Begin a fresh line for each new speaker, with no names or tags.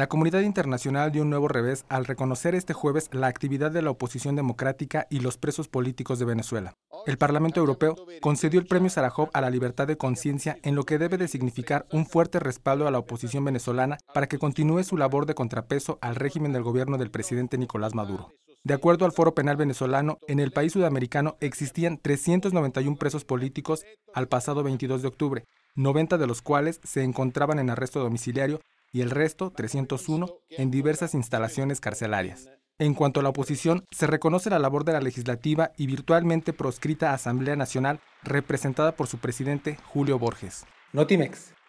La comunidad internacional dio un nuevo revés al reconocer este jueves la actividad de la oposición democrática y los presos políticos de Venezuela. El Parlamento Europeo concedió el premio Sarajov a la libertad de conciencia en lo que debe de significar un fuerte respaldo a la oposición venezolana para que continúe su labor de contrapeso al régimen del gobierno del presidente Nicolás Maduro. De acuerdo al Foro Penal Venezolano, en el país sudamericano existían 391 presos políticos al pasado 22 de octubre, 90 de los cuales se encontraban en arresto domiciliario y el resto, 301, en diversas instalaciones carcelarias. En cuanto a la oposición, se reconoce la labor de la legislativa y virtualmente proscrita Asamblea Nacional representada por su presidente Julio Borges. Notimex,